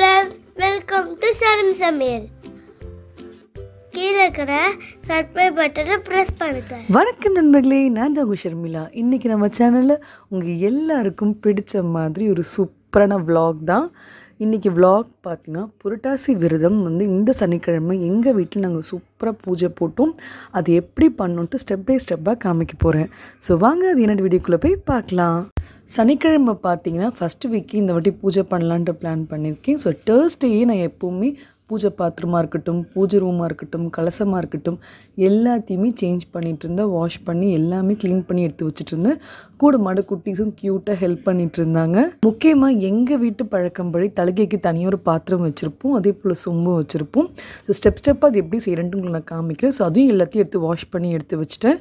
friends welcome to சரண் சமையல் கீழே இருக்கிற சப்ஸ்கிரைப் பட்டனை ப்ரெஸ் பண்ணுங்க வணக்கம் நண்பர்களே நான் தான் ஷர்மிளா இன்றைக்கி நம்ம சேனலில் உங்கள் எல்லாருக்கும் பிடிச்ச மாதிரி ஒரு சூப்பரான வ்ளாக் தான் இன்றைக்கி விளாக் பார்த்திங்கன்னா புரட்டாசி விரதம் வந்து இந்த சனிக்கிழமை எங்கள் வீட்டில் நாங்கள் சூப்பராக பூஜை போட்டோம் அது எப்படி பண்ணோன்ட்டு ஸ்டெப் பை ஸ்டெப்பாக காமிக்க போகிறேன் ஸோ வாங்க அது என்னோட வீடியோக்குள்ளே போய் பார்க்கலாம் சனிக்கிழமை பார்த்தீங்கன்னா ஃபஸ்ட்டு வீக்கு இந்த வாட்டி பூஜை பண்ணலான்ட்டு பிளான் பண்ணியிருக்கேன் ஸோ டேர்ஸ்டேயே நான் எப்போவுமே பூஜை பாத்திரமாக இருக்கட்டும் பூஜை ரூமாக இருக்கட்டும் கலசமாக இருக்கட்டும் எல்லாத்தையுமே சேஞ்ச் பண்ணிகிட்டு இருந்தேன் வாஷ் பண்ணி எல்லாமே க்ளீன் பண்ணி எடுத்து வச்சுட்டு இருந்தேன் கூட மாட குட்டீஸும் க்யூட்டாக ஹெல்ப் பண்ணிகிட்டு இருந்தாங்க முக்கியமாக எங்கள் வீட்டு பழக்கம்படி தலுகைக்கு தனியாக ஒரு பாத்திரம் வச்சுருப்போம் அதே போல் சொம்பும் வச்சுருப்போம் ஸோ ஸ்டெப் ஸ்டெப்பாக அது எப்படி செய்கிறேன்ட்டு உங்களை நான் காமிக்கிறேன் ஸோ அதையும் எல்லாத்தையும் எடுத்து வாஷ் பண்ணி எடுத்து வச்சுட்டேன்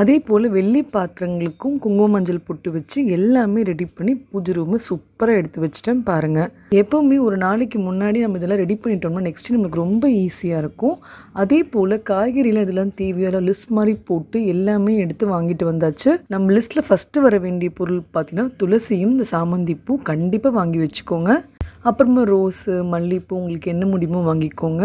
அதே போல் வெள்ளி பாத்திரங்களுக்கும் குங்கும மஞ்சள் பொட்டு வச்சு எல்லாமே ரெடி பண்ணி பூஜை ரூமை சூப்பராக எடுத்து வச்சுட்டேன் பாருங்கள் எப்போவுமே ஒரு நாளைக்கு முன்னாடி நம்ம இதெல்லாம் ரெடி பண்ணிட்டோம்னா நெக்ஸ்ட்டு நம்மளுக்கு ரொம்ப ஈஸியாக இருக்கும் அதே போல் காய்கறியில் இதெல்லாம் தேவையான லிஸ்ட் மாதிரி போட்டு எல்லாமே எடுத்து வாங்கிட்டு வந்தாச்சு நம்ம லிஸ்ட்டில் ஃபஸ்ட்டு வர வேண்டிய பொருள் பார்த்திங்கன்னா துளசியும் இந்த சாமந்தி பூ கண்டிப்பாக வாங்கி வச்சுக்கோங்க அப்புறமா ரோஸு மல்லிகைப்பூ உங்களுக்கு என்ன முடியுமோ வாங்கிக்கோங்க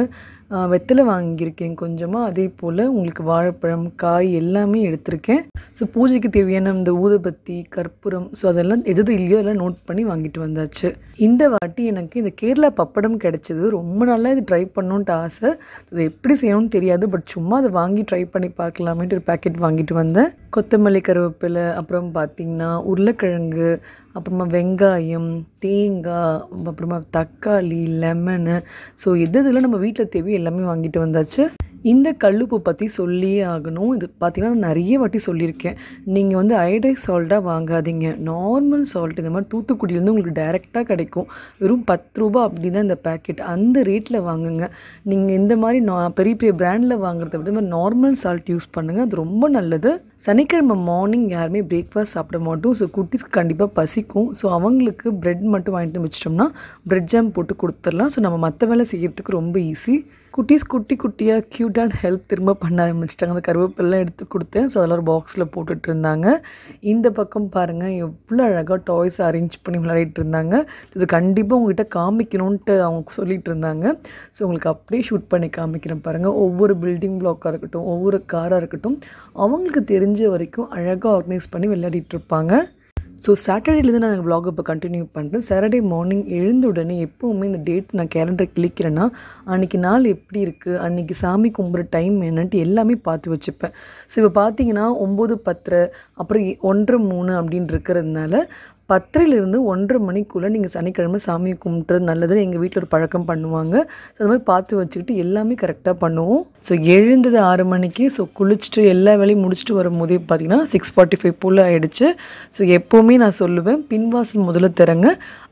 வெத்தலை வாங்கியிருக்கேன் கொஞ்சமாக அதே போல் உங்களுக்கு வாழைப்பழம் காய் எல்லாமே எடுத்திருக்கேன் ஸோ பூஜைக்கு தேவையான இந்த ஊதுபத்தி கற்பூரம் ஸோ அதெல்லாம் எது இல்லையோ அதெல்லாம் நோட் பண்ணி வாங்கிட்டு வந்தாச்சு இந்த வாட்டி எனக்கு இந்த கேரளா பப்படம் கிடச்சிது ரொம்ப நாளாக இது ட்ரை பண்ணணுன்ட்டு ஆசை அது எப்படி செய்யணும்னு தெரியாது பட் சும்மா அதை வாங்கி ட்ரை பண்ணி பார்க்கலாமேட்டு ஒரு பேக்கெட் வாங்கிட்டு வந்தேன் கொத்தமல்லி கருவேப்பிலை அப்புறம் பார்த்திங்கன்னா உருளைக்கிழங்கு அப்புறமா வெங்காயம் தேங்காய் அப்புறமா தக்காளி லெமனு ஸோ எது இதெல்லாம் நம்ம வீட்டில் தேவை எல்லாமே வாங்கிட்டு வந்தாச்சு இந்த கல்லுப்பு பற்றி சொல்லியே ஆகணும் இது பார்த்திங்கன்னா நிறைய வாட்டி சொல்லியிருக்கேன் நீங்கள் வந்து ஐடை சால்ட்டாக வாங்காதீங்க நார்மல் சால்ட் இந்த மாதிரி தூத்துக்குடியிலேருந்து உங்களுக்கு டைரெக்டாக கிடைக்கும் வெறும் பத்து ரூபா அப்படி தான் இந்த பேக்கெட் அந்த ரேட்டில் வாங்குங்க நீங்கள் இந்த மாதிரி நான் பெரிய பெரிய பிராண்டில் வாங்குறத விட மாதிரி நார்மல் சால்ட் யூஸ் பண்ணுங்கள் அது ரொம்ப நல்லது சனிக்கிழமை மார்னிங் யாருமே பிரேக்ஃபாஸ்ட் சாப்பிட மாட்டோம் ஸோ குட்டிஸ்க்கு கண்டிப்பாக பசிக்கும் ஸோ அவங்களுக்கு ப்ரெட் மட்டும் வாங்கிட்டு வச்சிட்டோம்னா ப்ரெட் ஜாம் போட்டு கொடுத்துடலாம் ஸோ நம்ம மற்ற வேலை செய்கிறதுக்கு ரொம்ப ஈஸி குட்டீஸ் குட்டி குட்டியாக அண்ட் ஹெல்ப் திரும்ப பண்ண ஆரம்பிச்சிட்டாங்க அந்த கருவேப்பிலாம் எடுத்து கொடுத்தேன் ஸோ அதெல்லாம் ஒரு பாக்ஸில் போட்டுட்டு இருந்தாங்க இந்த பக்கம் பாருங்கள் எவ்வளோ அழகாக டாய்ஸ் அரேஞ்ச் பண்ணி விளையாடிட்டு இருந்தாங்க இது கண்டிப்பாக உங்கள்கிட்ட காமிக்கணும்ன்ட்டு அவங்க சொல்லிகிட்டு இருந்தாங்க ஸோ உங்களுக்கு அப்படியே ஷூட் பண்ணி காமிக்கிறேன் பாருங்கள் ஒவ்வொரு பில்டிங் பிளாக்காக இருக்கட்டும் ஒவ்வொரு காராக இருக்கட்டும் அவங்களுக்கு தெரிஞ்ச வரைக்கும் அழகாக ஆர்கனைஸ் பண்ணி விளையாடிட்டு இருப்பாங்க ஸோ சாட்டர்டேலேருந்து நான் எனக்கு வ்ளாக் இப்போ கண்டினியூ பண்ணுறேன் சாட்டர்டே மார்னிங் எழுந்த உடனே எப்போவுமே இந்த டேட் நான் கேலண்டரை கிளிக்கிறேன்னா அன்றைக்கி நாள் எப்படி இருக்குது அன்றைக்கி சாமி கும்பிட்ற டைம் என்னன்ட்டு எல்லாமே பார்த்து வச்சுப்பேன் ஸோ இப்போ பார்த்தீங்கன்னா ஒம்பது பத்தரை அப்புறம் ஒன்றரை மூணு அப்படின்னு இருக்கிறதுனால பத்தரையிலிருந்து ஒன்றரை மணிக்குள்ளே நீங்கள் சனிக்கிழமை சாமியை கும்பிட்டுறது நல்லதுன்னு எங்கள் வீட்டில் ஒரு பழக்கம் பண்ணுவாங்க ஸோ அது மாதிரி பார்த்து வச்சுக்கிட்டு எல்லாமே கரெக்டாக பண்ணுவோம் ஸோ எழுந்தது ஆறு மணிக்கு ஸோ குளிச்சுட்டு எல்லா வேலையும் முடிச்சுட்டு வரும்போதே பார்த்தீங்கன்னா சிக்ஸ் ஃபார்ட்டி ஃபைவ் போல் ஆகிடுச்சு ஸோ எப்போவுமே நான் சொல்லுவேன் பின்வாசல் முதல்ல திறங்க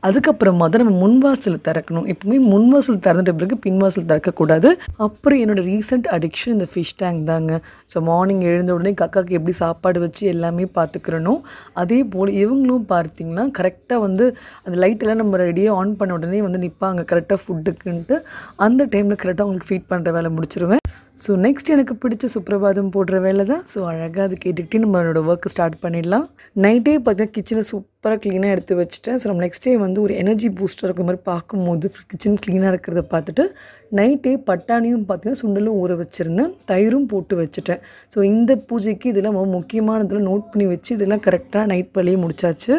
அதுக்கப்புறமா தான் நம்ம முன்வாசல் திறக்கணும் எப்பவுமே முன்வாசல் திறந்துட்ட பிறகு பின்வாசல் திறக்கக்கூடாது அப்புறம் என்னோட ரீசெண்ட் அடிக்ஷன் இந்த ஃபிஷ் டேங்க் தாங்க ஸோ மார்னிங் எழுந்த உடனே கக்காக்கு எப்படி சாப்பாடு வச்சு எல்லாமே பார்த்துக்கிறணும் அதே போல் இவங்களும் பார்த்தீங்கன்னா கரெக்டாக வந்து அந்த லைட்டெல்லாம் நம்ம ரெடியாக ஆன் பண்ண உடனே வந்து நிற்பாங்க கரெக்டாக ஃபுட்டுக்குன்ட்டு அந்த டைமில் கரெக்டாக அவங்களுக்கு ஃபீட் பண்ணுற வேலை முடிச்சிருவேன் ஸோ நெக்ஸ்ட் எனக்கு பிடிச்ச சுப்பிரபாதம் போடுற வேலை தான் ஸோ அழகாக அது கேட்டுக்கிட்டே என்னோடய ஒர்க் ஸ்டார்ட் பண்ணிடலாம் நைட்டே பார்த்தீங்கன்னா கிச்சனை சூப்பராக க்ளீனாக எடுத்து வச்சுட்டேன் ஸோ நம்ம நெக்ஸ்ட் டே வந்து ஒரு எனர்ஜி பூஸ்டர் இருக்கிற மாதிரி பார்க்கும்போது கிச்சன் க்ளீனாக இருக்கிறத பார்த்துட்டு நைட்டே பட்டாணியும் பார்த்திங்கன்னா சுண்டலும் ஊற வச்சுருந்தேன் தயிரும் போட்டு வச்சுட்டேன் ஸோ இந்த பூஜைக்கு இதெல்லாம் முக்கியமானதில் நோட் பண்ணி வச்சு இதெல்லாம் கரெக்டாக நைட் வேலையை முடிச்சாச்சு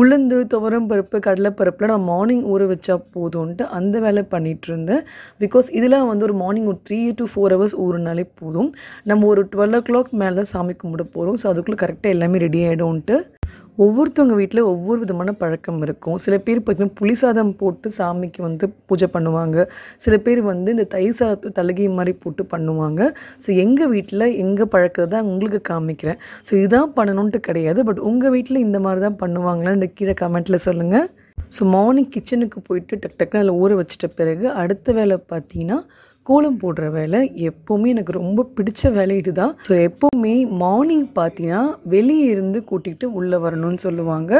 உளுந்து துவரம் பருப்பு கடலைப்பருப்பில் நான் மார்னிங் ஊற வச்சா போதும்ன்ட்டு அந்த வேலை பண்ணிகிட்டு இருந்தேன் பிகாஸ் இதெல்லாம் வந்து ஒரு மார்னிங் ஒரு த்ரீ டு ஃபோர் ஹவர்ஸ் ஊறினாலே போதும் நம்ம ஒரு டுவெல் ஓ கிளாக் மேலே தான் சாமி கும்பிட போகிறோம் ஸோ அதுக்குள்ளே கரெக்டாக எல்லாமே ரெடி ஆகிடும்ன்ட்டு ஒவ்வொருத்தவங்க வீட்டில் ஒவ்வொரு விதமான பழக்கம் இருக்கும் சில பேர் பார்த்திங்கன்னா புளி சாதம் போட்டு சாமிக்கு வந்து பூஜை பண்ணுவாங்க சில பேர் வந்து இந்த தயிர் சாதத்தை தலகை மாதிரி போட்டு பண்ணுவாங்க ஸோ எங்கள் வீட்டில் எங்கள் பழக்கத்தை தான் உங்களுக்கு காமிக்கிறேன் ஸோ இதுதான் பண்ணணுன்ட்டு கிடையாது பட் உங்கள் வீட்டில் இந்த மாதிரி தான் பண்ணுவாங்களான்னு கீழே கமெண்ட்டில் சொல்லுங்கள் ஸோ மார்னிங் கிச்சனுக்கு போயிட்டு டக் டக்குன்னு அதில் ஊற வச்சிட்ட பிறகு அடுத்த வேலை பார்த்தீங்கன்னா கோலம் போடுற வேலை எப்போவுமே எனக்கு ரொம்ப பிடிச்ச வேலை இதுதான் ஸோ எப்போவுமே மார்னிங் பார்த்தீங்கன்னா வெளியே இருந்து கூட்டிகிட்டு உள்ளே வரணும்னு சொல்லுவாங்க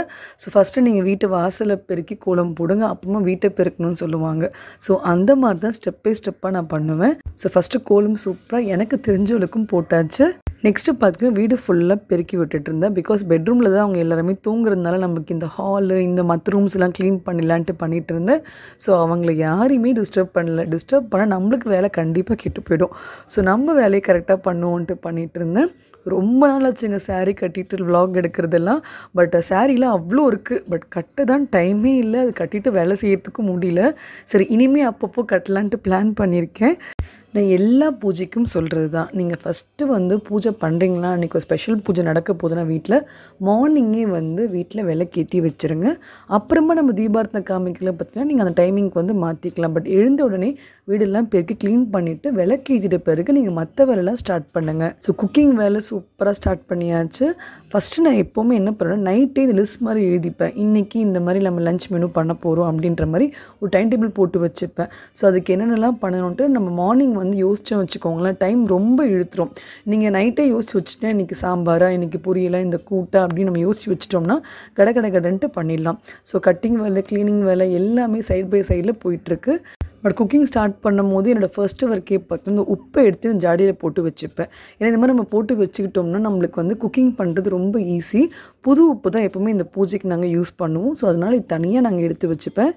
ஸோ ஃபஸ்ட்டு நீங்கள் வீட்டு வாசலை பெருக்கி கோலம் போடுங்க அப்புறமா வீட்டை பெருக்கணும்னு சொல்லுவாங்க ஸோ அந்த மாதிரி தான் ஸ்டெப் பை ஸ்டெப்பாக நான் பண்ணுவேன் ஸோ ஃபஸ்ட்டு கோலம் சூப்பராக எனக்கு தெரிஞ்சவளுக்கும் போட்டாச்சு நெக்ஸ்ட்டு பார்த்தீங்கன்னா வீடு ஃபுல்லாக பெருக்கி விட்டுட்டு இருந்தேன் பிகாஸ் பெட்ரூமில் தான் அவங்க எல்லாருமே தூங்குறதுனால நமக்கு இந்த ஹாலு இந்த மற்ற ரூம்ஸ்லாம் க்ளீன் பண்ணிடலான்ட்டு பண்ணிகிட்டு இருந்தேன் ஸோ அவங்கள யாரையுமே டிஸ்டர்ப் பண்ணல டிஸ்டர்ப் பண்ணால் நம்மளுக்கு வேலை கண்டிப்பாக கெட்டு போயிடும் ஸோ நம்ம வேலையை கரெக்டாக பண்ணுவோன்ட்டு பண்ணிகிட்டு இருந்தேன் ரொம்ப நாள் ஆச்சுங்க சாரீ கட்டிட்டு விலாக் எடுக்கிறதெல்லாம் பட் சாரீலாம் அவ்வளோ இருக்குது பட் கட்ட தான் டைமே இல்லை அது கட்டிட்டு வேலை செய்யறதுக்கும் முடியல சரி இனிமேல் அப்பப்போ கட்டலான்ட்டு பிளான் பண்ணியிருக்கேன் நான் எல்லா பூஜைக்கும் சொல்கிறது தான் நீங்கள் ஃபஸ்ட்டு வந்து பூஜை பண்ணுறீங்களா அன்றைக்கி ஒரு ஸ்பெஷல் பூஜை நடக்க போதுன்னா வீட்டில் மார்னிங்கே வந்து வீட்டில் விளக்கேற்றி வச்சுருங்க அப்புறமா நம்ம தீபார்த்தனை காமிக்கலாம் பார்த்தீங்கன்னா நீங்கள் அந்த டைமிங்க்கு வந்து மாற்றிக்கலாம் பட் எழுந்த உடனே வீடெல்லாம் பெருக்கி க்ளீன் பண்ணிவிட்டு விளக்கு பிறகு நீங்கள் மற்ற வேலைலாம் ஸ்டார்ட் பண்ணுங்கள் ஸோ குக்கிங் வேலை சூப்பராக ஸ்டார்ட் பண்ணியாச்சு ஃபஸ்ட்டு நான் எப்போவுமே என்ன பண்ணுவேன் நைட்டே இந்த லிஸ்ட் மாதிரி எழுதிப்பேன் இன்றைக்கி இந்த மாதிரி நம்ம லஞ்ச் மெனு பண்ண போகிறோம் அப்படின்ற மாதிரி ஒரு டைம் டேபிள் போட்டு வச்சுப்பேன் ஸோ அதுக்கு என்னென்னலாம் பண்ணணுன்ட்டு நம்ம மார்னிங் வந்து யோசிச்சு வச்சுக்கோங்களேன் டைம் ரொம்ப இழுத்துரும் நீங்கள் நைட்டே யோசிச்சு வச்சுட்டேன் இன்றைக்கி சாம்பாராக இன்றைக்கி பொரியலாக இந்த கூட்டா அப்படின்னு நம்ம யோசிச்சு வச்சுட்டோம்னா கடை கடை கடன்ட்டு பண்ணிடலாம் ஸோ கட்டிங் வேலை க்ளீனிங் வேலை எல்லாமே சைட் பை சைடில் போயிட்டுருக்கு பட் குக்கிங் ஸ்டார்ட் பண்ணும் போது என்னோடய ஃபஸ்ட்டு ஒர்க்கே பார்த்து இந்த உப்பை எடுத்து இந்த ஜாடியில் போட்டு வச்சுப்பேன் ஏன்னா இந்த மாதிரி நம்ம போட்டு வச்சுக்கிட்டோம்னா நம்மளுக்கு வந்து குக்கிங் பண்ணுறது ரொம்ப ஈஸி புது உப்பு தான் எப்போவுமே இந்த பூஜைக்கு நாங்கள் யூஸ் பண்ணுவோம் ஸோ அதனால் இது தனியாக நாங்கள் எடுத்து வச்சுப்பேன்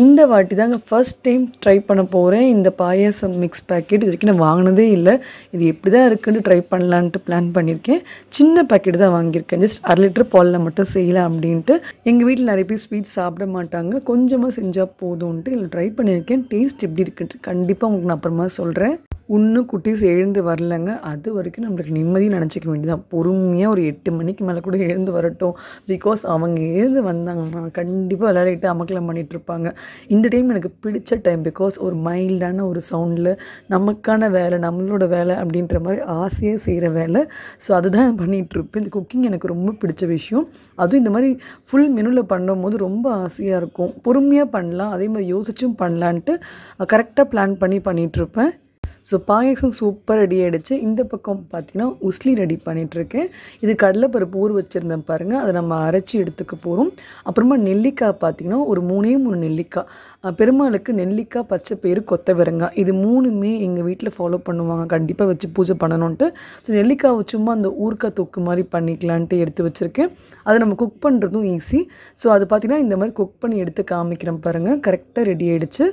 இந்த வாட்டி தாங்க ஃபர்ஸ்ட் டைம் ட்ரை பண்ண போகிறேன் இந்த பாயாசம் மிக்ஸ் பேக்கெட் இது வரைக்கும் நான் வாங்கினதே இல்லை இது எப்படி தான் இருக்குன்னு ட்ரை பண்ணலான்ட்டு பிளான் பண்ணியிருக்கேன் சின்ன பேக்கெட் தான் வாங்கியிருக்கேன் ஜஸ்ட் அரை லிட்டர் பாலில் மட்டும் செய்யலாம் அப்படின்ட்டு எங்கள் வீட்டில் நிறைய பேர் ஸ்வீட் சாப்பிட மாட்டாங்க கொஞ்சமாக செஞ்சால் போதும்ன்ட்டு இதில் ட்ரை பண்ணியிருக்கேன் டேஸ்ட் எப்படி இருக்குன்ட்டு கண்டிப்பாக உங்களுக்கு நான் அப்புறமா சொல்கிறேன் இன்னும் குட்டீஸ் எழுந்து வரலங்க அது வரைக்கும் நம்மளுக்கு நிம்மதியும் நினச்சிக்க வேண்டியதான் பொறுமையாக ஒரு எட்டு மணிக்கு மேலே கூட எழுந்து வரட்டும் பிகாஸ் அவங்க எழுந்து வந்தாங்கன்னா கண்டிப்பாக விளையாடிட்டு அமக்கலம் பண்ணிகிட்ருப்பாங்க இந்த டைம் எனக்கு பிடிச்ச டைம் பிகாஸ் ஒரு மைல்டான ஒரு சவுண்டில் நமக்கான வேலை நம்மளோட வேலை அப்படின்ற மாதிரி ஆசையாக செய்கிற வேலை ஸோ அதுதான் பண்ணிகிட்ருப்பேன் இந்த குக்கிங் எனக்கு ரொம்ப பிடிச்ச விஷயம் அதுவும் இந்த மாதிரி ஃபுல் மெனுவில் பண்ணும்போது ரொம்ப ஆசையாக இருக்கும் பொறுமையாக பண்ணலாம் அதே மாதிரி யோசிச்சும் பண்ணலான்ட்டு கரெக்டாக பிளான் பண்ணி பண்ணிகிட்ருப்பேன் ஸோ பாயசம் சூப்பர் ரெடி ஆகிடுச்சு இந்த பக்கம் பார்த்திங்கன்னா உஸ்லி ரெடி பண்ணிகிட்ருக்கேன் இது கடலைப்பருப்பு ஊர் வச்சுருந்தேன் பாருங்கள் அதை நம்ம அரைச்சி எடுத்துக்க போகிறோம் அப்புறமா நெல்லிக்காய் பார்த்திங்கன்னா ஒரு மூணே மூணு நெல்லிக்காய் பெருமாளுக்கு நெல்லிக்காய் பச்சை கொத்த கொத்தவரங்காய் இது மூணுமே எங்கள் வீட்டில் ஃபாலோ பண்ணுவாங்க கண்டிப்பாக வச்சு பூஜை பண்ணணுன்ட்டு ஸோ நெல்லிக்காய் சும்மா அந்த ஊர்க்கா தொக்கு மாதிரி பண்ணிக்கலான்ட்டு எடுத்து வச்சுருக்கேன் அதை நம்ம குக் பண்ணுறதும் ஈஸி ஸோ அது பார்த்திங்கன்னா இந்த மாதிரி குக் பண்ணி எடுத்து காமிக்கிறேன் பாருங்கள் கரெக்டாக ரெடி ஆகிடுச்சு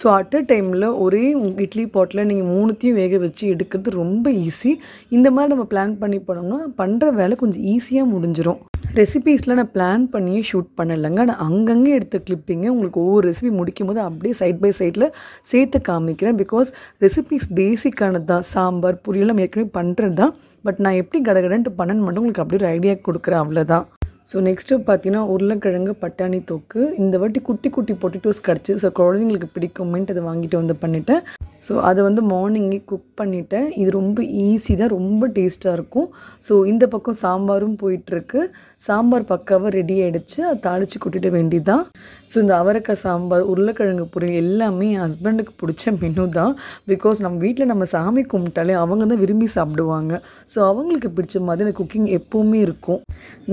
ஸோ அட் அ டைமில் ஒரே இட்லி பாட்டில் நீங்கள் மூணுத்தையும் வேக வச்சு எடுக்கிறது ரொம்ப ஈஸி இந்த மாதிரி நம்ம பிளான் பண்ணி போனோம்னா பண்ணுற வேலை கொஞ்சம் ஈஸியாக முடிஞ்சிடும் ரெசிபீஸில் நான் பிளான் பண்ணியே ஷூட் பண்ணலைங்க நான் அங்கங்கே எடுத்த கிளிப்பிங்க உங்களுக்கு ஒவ்வொரு ரெசிபி முடிக்கும் போது அப்படியே சைட் பை சைடில் சேர்த்து காமிக்கிறேன் பிகாஸ் ரெசிபீஸ் பேசிக்கானது தான் சாம்பார் பொரியல் நம்ம ஏற்கனவே பண்ணுறது தான் பட் நான் எப்படி கடகடன்ட்டு பண்ணணும் மட்டும் உங்களுக்கு அப்படியே ஒரு ஐடியா கொடுக்குறேன் அவ்வளோதான் ஸோ நெக்ஸ்ட்டு பார்த்தீங்கன்னா உருளைக்கிழங்கு பட்டாணி தோக்கு இந்த வாட்டி குட்டி குட்டி பொட்டேட்டோஸ் கிடச்சி ஸோ குழந்தைங்களுக்கு பிடிக்குமேன்ட்டு அதை வாங்கிட்டு வந்து பண்ணிவிட்டேன் ஸோ அதை வந்து மார்னிங்கே குக் பண்ணிவிட்டேன் இது ரொம்ப ஈஸி தான் ரொம்ப டேஸ்ட்டாக இருக்கும் ஸோ இந்த பக்கம் சாம்பாரும் போயிட்டுருக்கு சாம்பார் பக்காவாக ரெடி ஆகிடுச்சு அதை தாளித்து கொட்டிட வேண்டிதான் ஸோ இந்த அவரக்காய் சாம்பார் உருளைக்கிழங்கு பொருள் எல்லாமே என் ஹஸ்பண்டுக்கு பிடிச்ச மெனு தான் பிகாஸ் நம்ம வீட்டில் நம்ம சாமி கும்பிட்டாலே அவங்க தான் விரும்பி சாப்பிடுவாங்க ஸோ அவங்களுக்கு பிடிச்ச மாதிரி இந்த குக்கிங் எப்போவுமே இருக்கும்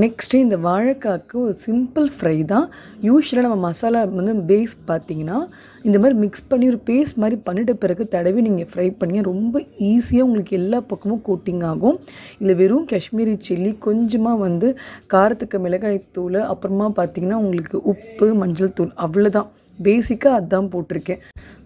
நெக்ஸ்ட்டு இந்த வாழைக்காய்க்கு ஒரு சிம்பிள் ஃப்ரை தான் யூஸ்வலாக நம்ம மசாலா வந்து பேஸ் பார்த்திங்கன்னா இந்த மாதிரி மிக்ஸ் பண்ணி ஒரு பேஸ்ட் மாதிரி பண்ணிட்ட பிறகு தடவி நீங்கள் ஃப்ரை பண்ணி ரொம்ப ஈஸியாக உங்களுக்கு எல்லா பக்கமும் கோட்டிங் ஆகும் இல்லை வெறும் காஷ்மீரி சில்லி கொஞ்சமாக வந்து காரத்துக்கு மிளகாய் தூள் அப்புறமா பார்த்திங்கன்னா உங்களுக்கு உப்பு மஞ்சள் தூள் அவ்வளோதான் பேசிக்காக அதுதான் போட்டிருக்கேன்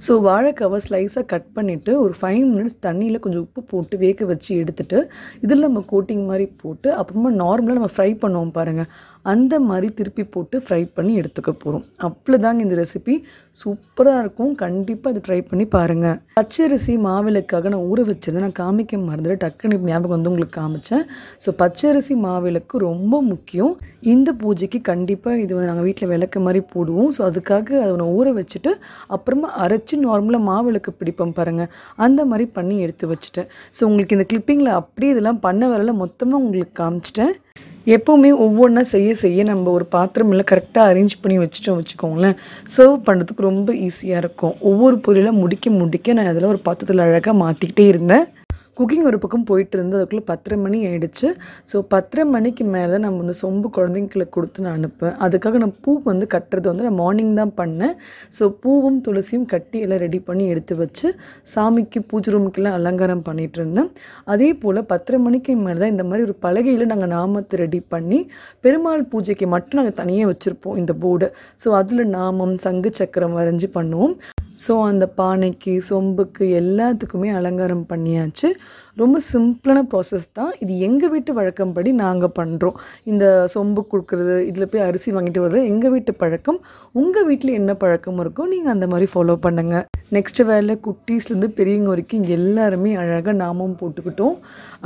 ஸோ வாழைக்காவை ஸ்லைஸாக கட் பண்ணிவிட்டு ஒரு ஃபைவ் மினிட்ஸ் தண்ணியில் கொஞ்சம் உப்பு போட்டு வேக வச்சு எடுத்துகிட்டு இதில் நம்ம கோட்டிங் மாதிரி போட்டு அப்புறமா நார்மலாக நம்ம ஃப்ரை பண்ணுவோம் பாருங்கள் அந்த மாதிரி திருப்பி போட்டு ஃப்ரை பண்ணி எடுத்துக்க போகிறோம் அப்படி தாங்க இந்த ரெசிபி சூப்பராக இருக்கும் கண்டிப்பாக அதை ட்ரை பண்ணி பாருங்கள் பச்சரிசி மாவிளக்காக நான் ஊற வச்சது நான் காமிக்க மறந்துட்டு டக்குன்னு ஞாபகம் வந்து உங்களுக்கு காமிச்சேன் ஸோ பச்சரிசி மாவிளக்கு ரொம்ப முக்கியம் இந்த பூஜைக்கு கண்டிப்பாக இது வந்து நாங்கள் வீட்டில் விளக்கு மாதிரி போடுவோம் ஸோ அதுக்காக அதை ஊற வச்சுட்டு அப்புறமா அரைச்சி நார்மலாக மாவிளக்கு பிடிப்போம் பாருங்கள் அந்த மாதிரி பண்ணி எடுத்து வச்சுட்டேன் ஸோ உங்களுக்கு இந்த கிளிப்பிங்கில் அப்படியே இதெல்லாம் பண்ண வரல மொத்தமாக உங்களுக்கு காமிச்சிட்டேன் எப்போவுமே ஒவ்வொன்றா செய்ய செய்ய நம்ம ஒரு பாத்திரமெல்லாம் கரெக்டாக அரேஞ்ச் பண்ணி வச்சுட்டோம் வச்சுக்கோங்களேன் சர்வ் பண்ணுறதுக்கு ரொம்ப ஈஸியாக இருக்கும் ஒவ்வொரு பொருளை முடிக்க முடிக்க நான் அதில் ஒரு பாத்திரத்தில் அழகாக மாற்றிக்கிட்டே இருந்தேன் குக்கிங் ஒரு பக்கம் போயிட்டு இருந்து அதுக்குள்ளே பத்தரை மணி ஆகிடுச்சு ஸோ பத்தரை மணிக்கு மேலே நம்ம வந்து சொம்பு குழந்தைங்களுக்கு கொடுத்து நான் அனுப்பேன் அதுக்காக நான் பூ வந்து கட்டுறது வந்து நான் மார்னிங் தான் பண்ணேன் ஸோ பூவும் துளசியும் கட்டி எல்லாம் ரெடி பண்ணி எடுத்து வச்சு சாமிக்கு பூஜை ரூமுக்கெல்லாம் அலங்காரம் பண்ணிகிட்டு இருந்தேன் அதே போல் பத்தரை மணிக்கு மேலே தான் இந்த மாதிரி ஒரு பலகையில் நாங்கள் நாமத்தை ரெடி பண்ணி பெருமாள் பூஜைக்கு மட்டும் நாங்கள் தனியாக வச்சுருப்போம் இந்த போர்டு ஸோ அதில் நாமம் சங்கு சக்கரம் வரைஞ்சி பண்ணுவோம் ஸோ அந்த பானைக்கு சொம்புக்கு எல்லாத்துக்குமே அலங்காரம் பண்ணியாச்சு ரொம்ப சிம்பிளான ப்ராசஸ் தான் இது எங்கள் வீட்டு வழக்கம்படி நாங்கள் பண்ணுறோம் இந்த சொம்பு கொடுக்குறது இதில் போய் அரிசி வாங்கிட்டு வர்றது எங்கள் வீட்டு பழக்கம் உங்கள் வீட்டில் என்ன பழக்கம் இருக்கோ நீங்கள் அந்த மாதிரி ஃபாலோ பண்ணுங்கள் நெக்ஸ்ட்டு வேலை குட்டீஸ்லேருந்து பெரியவங்க வரைக்கும் எல்லாருமே அழகாக நாமும் போட்டுக்கிட்டோம்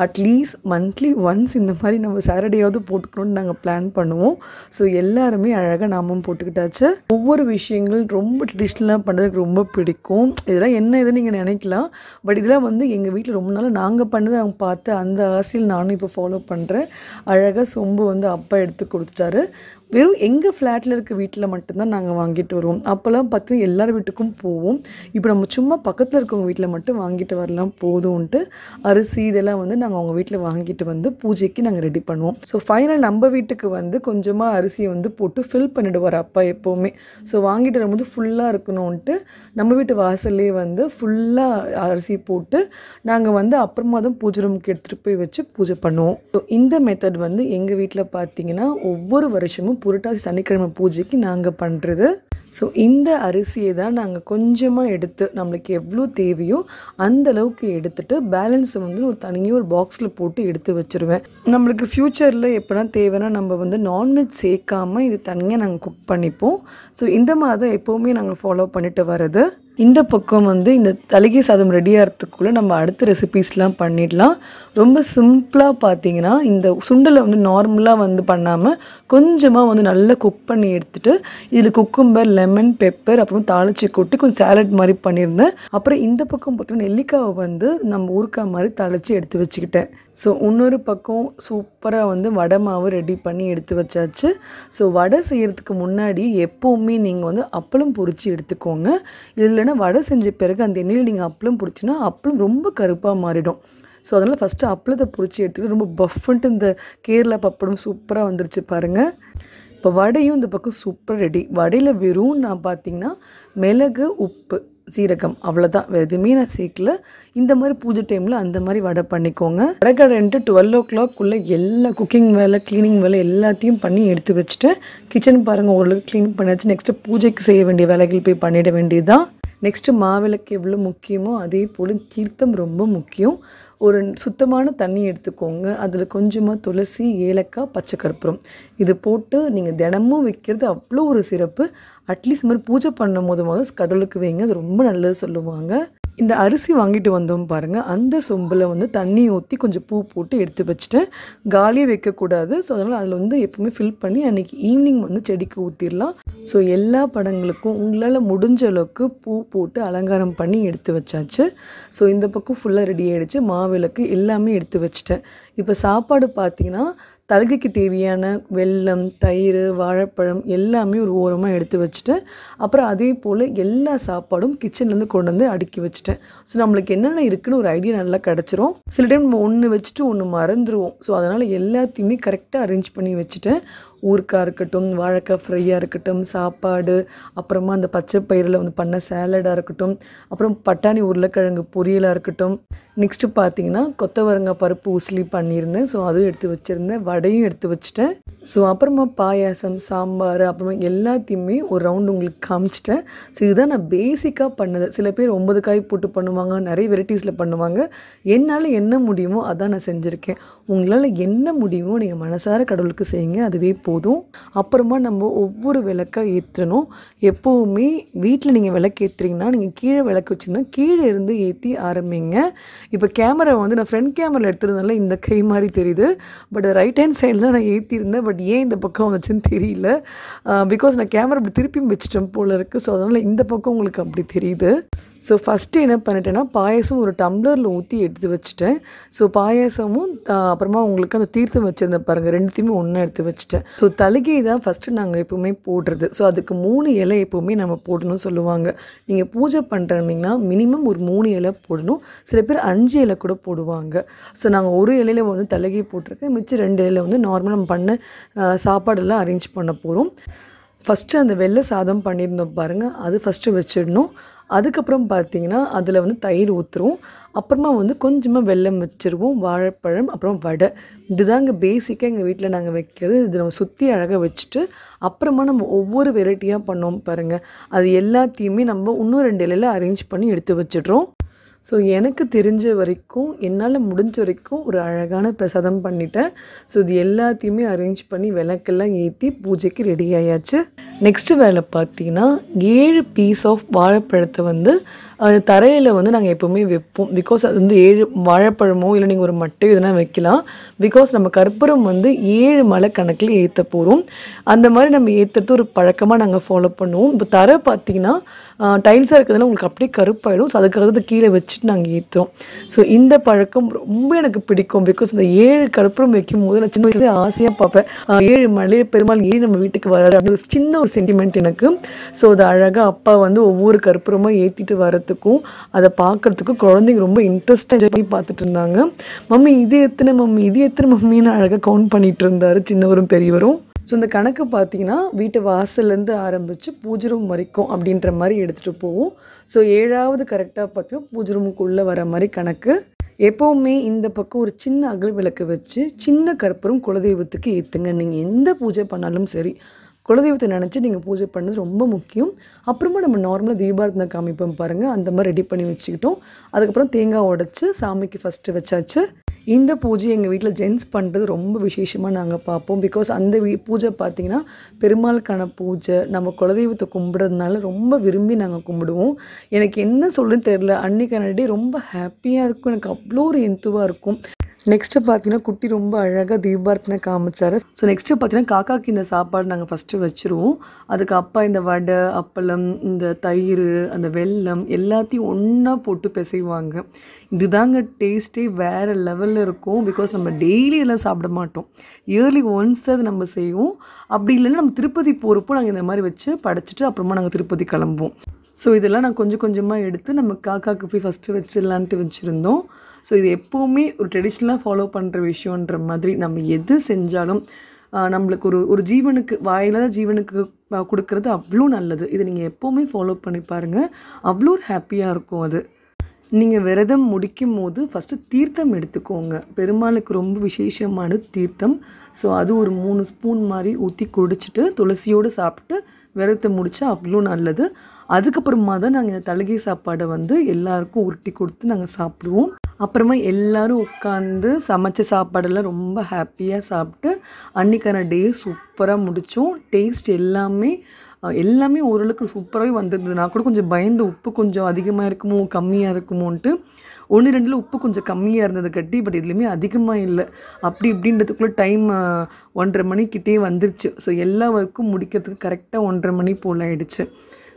அட்லீஸ்ட் மந்த்லி ஒன்ஸ் இந்த மாதிரி நம்ம சாட்டர்டேயாவது போட்டுக்கணும்னு நாங்கள் பிளான் பண்ணுவோம் ஸோ எல்லாருமே அழகாக நாமும் போட்டுக்கிட்டாச்சு ஒவ்வொரு விஷயங்கள் ரொம்ப ட்ரெடிஷ்னலாக பண்ணுறதுக்கு ரொம்ப பிடிக்கும் இதெல்லாம் என்ன இதுன்னு நீங்கள் நினைக்கலாம் பட் இதெல்லாம் வந்து எங்கள் வீட்டில் ரொம்ப நாள் நாங்கள் அவங்க பண்ணதை அவங்க பார்த்து அந்த ஆசையில் நானும் இப்போ ஃபாலோ பண்ணுறேன் அழகாக சொம்பு வந்து அப்பா எடுத்து கொடுத்துட்டாரு வெறும் எங்கள் ஃப்ளாட்டில் இருக்க வீட்டில் மட்டும்தான் நாங்கள் வாங்கிட்டு வருவோம் அப்போல்லாம் பார்த்து எல்லார் வீட்டுக்கும் போவோம் இப்போ நம்ம சும்மா பக்கத்தில் இருக்கவங்க வீட்டில் மட்டும் வாங்கிட்டு வரலாம் போதும்ன்ட்டு அரிசி இதெல்லாம் வந்து நாங்கள் அவங்க வீட்டில் வாங்கிட்டு வந்து பூஜைக்கு நாங்கள் ரெடி பண்ணுவோம் ஸோ ஃபைனல் நம்ம வீட்டுக்கு வந்து கொஞ்சமாக அரிசியை வந்து போட்டு ஃபில் பண்ணிவிடுவார் அப்பா எப்போவுமே ஸோ வாங்கிட்டு வரும்போது ஃபுல்லாக இருக்கணும்ன்ட்டு நம்ம வீட்டு வாசல்லே வந்து ஃபுல்லாக அரிசி போட்டு நாங்கள் வந்து அப்புறமா தான் பூஜை ரூமுக்கு எடுத்துகிட்டு போய் வச்சு பூஜை பண்ணுவோம் ஸோ இந்த மெத்தட் வந்து எங்கள் வீட்டில் பார்த்தீங்கன்னா ஒவ்வொரு வருஷமும் புரட்டாசி சனிக்கிழமை பூஜைக்கு நாங்கள் பண்ணுறது ஸோ இந்த அரிசியை தான் நாங்கள் கொஞ்சமாக எடுத்து நம்மளுக்கு எவ்வளோ தேவையோ அந்த அளவுக்கு எடுத்துட்டு பேலன்ஸை வந்து ஒரு தனியாக ஒரு பாக்ஸில் போட்டு எடுத்து வச்சுருவேன் நம்மளுக்கு ஃப்யூச்சரில் எப்போனா தேவைன்னா நம்ம வந்து நான்வெஜ் சேர்க்காமல் இது தனியாக நாங்கள் குக் பண்ணிப்போம் ஸோ இந்த மாதிரி தான் எப்போவுமே நாங்கள் ஃபாலோ பண்ணிட்டு வர்றது இந்த பக்கம் வந்து இந்த தலைகை சாதம் ரெடி ஆகிறதுக்குள்ளே நம்ம அடுத்த ரெசிபீஸ்லாம் பண்ணிடலாம் ரொம்ப சிம்பிளாக பார்த்தீங்கன்னா இந்த சுண்டலை வந்து நார்மலாக வந்து பண்ணாமல் கொஞ்சமாக வந்து நல்லா குக் பண்ணி எடுத்துகிட்டு இதில் குக்கும்பர் லெமன் பெப்பர் அப்புறம் தாளிச்சி கொட்டி கொஞ்சம் சேலட் மாதிரி பண்ணியிருந்தேன் அப்புறம் இந்த பக்கம் பார்த்தீங்கன்னா நெல்லிக்காவை வந்து நம்ம ஊறுக்காய் மாதிரி தாளிச்சு எடுத்து வச்சுக்கிட்டேன் ஸோ இன்னொரு பக்கம் சூப்பராக வந்து வடை மாவு ரெடி பண்ணி எடுத்து வச்சாச்சு ஸோ வடை செய்கிறதுக்கு முன்னாடி எப்போவுமே நீங்கள் வந்து அப்பளம் பொறிச்சு எடுத்துக்கோங்க இதில் ஏன்னா வடை செஞ்ச பிறகு அந்த எண்ணெயில் நீங்கள் அப்பளம் பிடிச்சின்னா அப்பளம் ரொம்ப கருப்பாக மாறிடும் ஸோ அதனால் ஃபஸ்ட்டு அப்பளத்தை பிடிச்சி எடுத்துக்கிட்டு ரொம்ப பஃப்ன்ட்டு இந்த கேரளா பப்படம் சூப்பராக வந்துருச்சு பாருங்கள் இப்போ வடையும் இந்த பக்கம் சூப்பராக ரெடி வடையில் வெறும் நான் பார்த்தீங்கன்னா மிளகு உப்பு சீரகம் அவ்வளோதான் வேறு எதுவுமே நான் சேர்க்கல இந்த மாதிரி பூஜை டைமில் அந்த மாதிரி வடை பண்ணிக்கோங்க வடகடைன்ட்டு டுவெல் ஓ கிளாக்குள்ளே எல்லா குக்கிங் வேலை க்ளீனிங் வேலை எல்லாத்தையும் பண்ணி எடுத்து வச்சுட்டு கிச்சன் பாருங்கள் ஓரளவுக்கு க்ளீன் பண்ணியாச்சு நெக்ஸ்ட்டு பூஜைக்கு செய்ய வேண்டிய வேலைகள் போய் பண்ணிட வேண்டியதுதான் நெக்ஸ்ட்டு மாவிளக்கு எவ்வளோ முக்கியமோ அதே போல் தீர்த்தம் ரொம்ப முக்கியம் ஒரு சுத்தமான தண்ணி எடுத்துக்கோங்க அதில் கொஞ்சமாக துளசி ஏலக்காய் பச்சை கற்பூரம் இது போட்டு நீங்கள் தினமும் வைக்கிறது அவ்வளோ ஒரு சிறப்பு அட்லீஸ்ட் மாதிரி பூஜை பண்ணும் போது முதல் கடவுளுக்கு வைங்க அது ரொம்ப நல்லது சொல்லுவாங்க இந்த அரிசி வாங்கிட்டு வந்தோம் பாருங்கள் அந்த சொம்பில் வந்து தண்ணி ஊற்றி கொஞ்சம் பூ போட்டு எடுத்து வச்சுட்டேன் காலி வைக்கக்கூடாது ஸோ அதனால் அதில் வந்து எப்பவுமே ஃபில் பண்ணி அன்றைக்கி ஈவினிங் வந்து செடிக்கு ஊற்றிடலாம் ஸோ எல்லா படங்களுக்கும் உங்களால் முடிஞ்ச அளவுக்கு பூ போட்டு அலங்காரம் பண்ணி எடுத்து வச்சாச்சு ஸோ இந்த பக்கம் ஃபுல்லாக ரெடி ஆகிடுச்சு மாவிளக்கு எல்லாமே எடுத்து வச்சுட்டேன் இப்போ சாப்பாடு பார்த்திங்கன்னா தழுகைக்கு தேவையான வெள்ளம் தயிர் வாழைப்பழம் எல்லாமே ஒரு ஓரமாக எடுத்து வச்சுட்டேன் அப்புறம் அதே போல் எல்லா சாப்பாடும் கிச்சன்லேருந்து கொண்டு வந்து அடுக்கி வச்சுட்டேன் ஸோ நம்மளுக்கு என்னென்ன இருக்குன்னு ஒரு ஐடியா நல்லா கிடச்சிரும் சில டைம் நம்ம ஒன்று வச்சுட்டு ஒன்று மறந்துடுவோம் ஸோ அதனால் எல்லாத்தையுமே கரெக்டாக அரேஞ்ச் பண்ணி வச்சுட்டேன் ஊருக்காக இருக்கட்டும் வாழைக்காய் ஃப்ரையாக இருக்கட்டும் சாப்பாடு அப்புறமா அந்த பச்சை பயிரில் வந்து பண்ண சேலடாக இருக்கட்டும் அப்புறம் பட்டாணி உருளைக்கிழங்கு பொரியலாக இருக்கட்டும் நெக்ஸ்ட்டு பார்த்தீங்கன்னா கொத்தவரங்காய் பருப்பு உசிலி பண்ணியிருந்தேன் ஸோ அதுவும் எடுத்து வச்சுருந்தேன் வடையும் எடுத்து வச்சுட்டேன் ஸோ அப்புறமா பாயாசம் சாம்பார் அப்புறமா எல்லாத்தையுமே ஒரு ரவுண்டு உங்களுக்கு காமிச்சிட்டேன் ஸோ இதுதான் நான் பேசிக்காக பண்ணது சில பேர் ஒம்பது காய் போட்டு பண்ணுவாங்க நிறைய வெரைட்டிஸில் பண்ணுவாங்க என்னால் என்ன முடியுமோ அதான் நான் செஞ்சுருக்கேன் உங்களால் என்ன முடியுமோ நீங்கள் மனசார கடவுளுக்கு செய்யுங்க அதுவே போதும் அப்புறமா நம்ம ஒவ்வொரு விளக்காக ஏற்றணும் எப்போவுமே வீட்டில் நீங்கள் விளக்கு ஏற்றுறீங்கன்னா நீங்கள் கீழே விளக்கு வச்சுருந்தா கீழே இருந்து ஏற்றி ஆரம்பிங்க இப்போ கேமரா வந்து நான் ஃப்ரண்ட் கேமரா எடுத்துருந்தனால இந்த கை மாதிரி தெரியுது பட் ரைட் ஹேண்ட் சைடில் நான் ஏற்றிருந்தேன் பட் ஏன் இந்த பக்கம் வந்துச்சுன்னு தெரியல பிகாஸ் நான் கேமரா இப்படி திருப்பி வச்சுட்டேன் போல் இருக்குது ஸோ அதனால் இந்த பக்கம் உங்களுக்கு அப்படி தெரியுது ஸோ ஃபஸ்ட்டு என்ன பண்ணிட்டேன்னா பாயசம் ஒரு டம்ளரில் ஊற்றி எடுத்து வச்சுட்டேன் ஸோ பாயசமும் அப்புறமா உங்களுக்கு அந்த தீர்த்தம் வச்சுருந்தேன் பாருங்கள் ரெண்டுத்தையுமே ஒன்றா எடுத்து வச்சுட்டேன் ஸோ தலுகை தான் ஃபஸ்ட்டு நாங்கள் எப்போவுமே போடுறது ஸோ அதுக்கு மூணு இலை எப்போவுமே நம்ம போடணும்னு சொல்லுவாங்க நீங்கள் பூஜை பண்ணுறீங்கன்னா மினிமம் ஒரு மூணு இலை போடணும் சில பேர் அஞ்சு இலை கூட போடுவாங்க ஸோ நாங்கள் ஒரு இலையில் வந்து தலுகை போட்டிருக்கேன் மிச்சம் ரெண்டு இலையில் வந்து நார்மலாக நம்ம பண்ண சாப்பாடெல்லாம் அரேஞ்ச் பண்ண போகிறோம் ஃபஸ்ட்டு அந்த வெள்ளை சாதம் பண்ணியிருந்தோம் பாருங்கள் அது ஃபஸ்ட்டு வச்சிடணும் அதுக்கப்புறம் பார்த்தீங்கன்னா அதில் வந்து தயிர் ஊற்றுருவோம் அப்புறமா வந்து கொஞ்சமாக வெள்ளம் வச்சுருவோம் வாழைப்பழம் அப்புறம் வடை இதுதாங்க பேசிக்காக எங்கள் வீட்டில் நாங்கள் வைக்கிறது இது நம்ம சுற்றி அழகாக வச்சுட்டு அப்புறமா நம்ம ஒவ்வொரு வெரைட்டியாக பண்ணோம் பாருங்கள் அது எல்லாத்தையுமே நம்ம இன்னும் ரெண்டு இலையில் அரேஞ்ச் பண்ணி எடுத்து வச்சிடுறோம் ஸோ எனக்கு தெரிஞ்ச வரைக்கும் என்னால் முடிஞ்ச வரைக்கும் ஒரு அழகான பிரசாதம் பண்ணிட்டேன் ஸோ இது எல்லாத்தையுமே அரேஞ்ச் பண்ணி விளக்கெல்லாம் ஏற்றி பூஜைக்கு ரெடி ஆயாச்சு நெக்ஸ்ட் வேலை பார்த்தீங்கன்னா ஏழு பீஸ் ஆஃப் வாழைப்பழத்தை வந்து தரையில் வந்து நாங்கள் எப்போவுமே வைப்போம் பிகாஸ் அது வந்து ஏழு வாழைப்பழமோ இல்லை நீங்கள் ஒரு மட்டையோ எதுனா வைக்கலாம் பிகாஸ் நம்ம கற்பூரம் வந்து ஏழு மலை கணக்கில் ஏற்ற போகிறோம் அந்த மாதிரி நம்ம ஏற்றுறது ஒரு பழக்கமாக நாங்கள் ஃபாலோ பண்ணுவோம் இப்போ தரை பார்த்தீங்கன்னா டைல்ஸாக இருக்கிறதுனால உங்களுக்கு அப்படியே கருப்பாயிடும் ஸோ அதுக்காக வந்து கீழே வச்சுட்டு நாங்கள் ஏற்றோம் ஸோ இந்த பழக்கம் ரொம்ப எனக்கு பிடிக்கும் பிகாஸ் இந்த ஏழு கருப்பரம் வைக்கும் போது நான் சின்ன வயசுல ஆசையாக பார்ப்பேன் ஏழு மலை பெருமாள் ஏழு நம்ம வீட்டுக்கு வராது அப்படின்னு சின்ன ஒரு சென்டிமெண்ட் எனக்கு ஸோ அது அழகாக அப்பா வந்து ஒவ்வொரு கருப்பரமாக ஏற்றிட்டு வரத்துக்கும் அதை பார்க்கறதுக்கும் குழந்தைங்க ரொம்ப இன்ட்ரெஸ்டாக என்ஜாய் பண்ணி பார்த்துட்டு இருந்தாங்க மம்மி இது எத்தனை மம்மி இது எத்தனை மம்மின்னு அழகாக கவுண்ட் பண்ணிட்டு இருந்தாரு சின்னவரும் பெரியவரும் ஸோ இந்த கணக்கு பார்த்தீங்கன்னா வீட்டு வாசல்லேருந்து ஆரம்பித்து பூஜை ரூம் வரைக்கும் அப்படின்ற மாதிரி எடுத்துகிட்டு போவோம் ஸோ ஏழாவது கரெக்டாக பார்த்தீங்கன்னா பூஜை ரூமுக்குள்ளே வர மாதிரி கணக்கு எப்போவுமே இந்த பக்கம் ஒரு சின்ன அகல் விளக்கு வச்சு சின்ன கற்பூரம் குலதெய்வத்துக்கு ஏற்றுங்க நீங்கள் எந்த பூஜை பண்ணாலும் சரி குலதெய்வத்தை நினச்சி நீங்கள் பூஜை பண்ணது ரொம்ப முக்கியம் அப்புறமா நம்ம நார்மலாக தீபாரத்தனை காமிப்போம் பாருங்கள் அந்த மாதிரி ரெடி பண்ணி வச்சுக்கிட்டோம் அதுக்கப்புறம் தேங்காய் உடச்சி சாமிக்கு ஃபஸ்ட்டு வச்சாச்சு இந்த பூஜை எங்கள் வீட்டில் ஜென்ஸ் பண்ணுறது ரொம்ப விசேஷமாக நாங்கள் பார்ப்போம் பிகாஸ் அந்த வீ பூஜை பார்த்திங்கன்னா பெருமாளுக்கான பூஜை நம்ம குலதெய்வத்தை கும்பிட்றதுனால ரொம்ப விரும்பி நாங்கள் கும்பிடுவோம் எனக்கு என்ன சொல்லுன்னு தெரில அன்றைக்கி அன்னாடி ரொம்ப ஹாப்பியாக இருக்கும் எனக்கு அவ்வளோ ஒரு எந்துவாக இருக்கும் நெக்ஸ்ட்டு பார்த்தீங்கன்னா குட்டி ரொம்ப அழகாக தீபார்த்தனை காமிச்சார் ஸோ நெக்ஸ்ட்டு பார்த்தீங்கன்னா காக்காக்கு இந்த சாப்பாடு நாங்கள் ஃபஸ்ட்டு வச்சுருவோம் அதுக்கு அப்பா இந்த வடை அப்பளம் இந்த தயிர் அந்த வெல்லம் எல்லாத்தையும் ஒன்றா போட்டு பிசைவாங்க இதுதாங்க டேஸ்ட்டே வேறு லெவலில் இருக்கும் பிகாஸ் நம்ம டெய்லி இதெல்லாம் சாப்பிட மாட்டோம் இயர்லி ஒன்ஸ் அது நம்ம செய்வோம் அப்படி இல்லைன்னா நம்ம திருப்பதி போகிறப்போ நாங்கள் இந்த மாதிரி வச்சு படைச்சிட்டு அப்புறமா நாங்கள் திருப்பதி கிளம்புவோம் ஸோ இதெல்லாம் நான் கொஞ்சம் கொஞ்சமாக எடுத்து நம்ம காக்காவுக்கு போய் ஃபஸ்ட்டு வச்சிடலான்ட்டு வச்சுருந்தோம் ஸோ இது எப்போவுமே ஒரு ட்ரெடிஷ்னலாக ஃபாலோ பண்ணுற விஷயன்ற மாதிரி நம்ம எது செஞ்சாலும் நம்மளுக்கு ஒரு ஒரு ஜீவனுக்கு வாயிலாத ஜீவனுக்கு கொடுக்கறது அவ்வளோ நல்லது இதை நீங்கள் எப்போவுமே ஃபாலோ பண்ணி பாருங்கள் அவ்வளோ ஒரு ஹாப்பியாக இருக்கும் அது நீங்கள் விரதம் முடிக்கும் போது ஃபஸ்ட்டு தீர்த்தம் எடுத்துக்கோங்க பெருமாளுக்கு ரொம்ப விசேஷமான தீர்த்தம் ஸோ அது ஒரு மூணு ஸ்பூன் மாதிரி ஊற்றி குடிச்சிட்டு துளசியோடு சாப்பிட்டு விரதத்தை முடித்தா அவ்வளோ நல்லது அதுக்கப்புறமா தான் நாங்கள் இந்த தலகை சாப்பாடை வந்து எல்லாருக்கும் உருட்டி கொடுத்து நாங்கள் சாப்பிடுவோம் அப்புறமா எல்லோரும் உட்காந்து சமைச்ச சாப்பாடெல்லாம் ரொம்ப ஹாப்பியாக சாப்பிட்டு அன்றைக்கான டே சூப்பராக முடித்தோம் டேஸ்ட் எல்லாமே எல்லாமே ஓரளவுக்கு சூப்பராகவே வந்துருந்தது நான் கூட கொஞ்சம் பயந்து உப்பு கொஞ்சம் அதிகமாக இருக்குமோ கம்மியாக இருக்குமோன்ட்டு ஒன்று ரெண்டில் உப்பு கொஞ்சம் கம்மியாக இருந்தது கட்டி பட் இதுலேயுமே அதிகமாக இல்லை அப்படி இப்படின்றதுக்குள்ளே டைம் ஒன்றரை மணிக்கிட்டே வந்துருச்சு ஸோ எல்லா ஒர்க்கும் முடிக்கிறதுக்கு கரெக்டாக ஒன்றரை மணி போல் ஆயிடுச்சு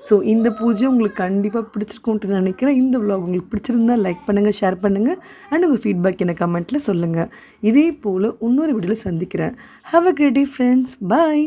ஸோ இந்த பூஜை உங்களுக்கு கண்டிப்பாக பிடிச்சிருக்கும்ட்டு நினைக்கிறேன் இந்த விலாக் உங்களுக்கு பிடிச்சிருந்தா லைக் பண்ணுங்கள் ஷேர் பண்ணுங்கள் அண்ட் உங்கள் ஃபீட்பேக் என்ன கமெண்ட்டில் சொல்லுங்கள் இதே போல் இன்னொரு வீடியோவில் சந்திக்கிறேன் have a great day friends bye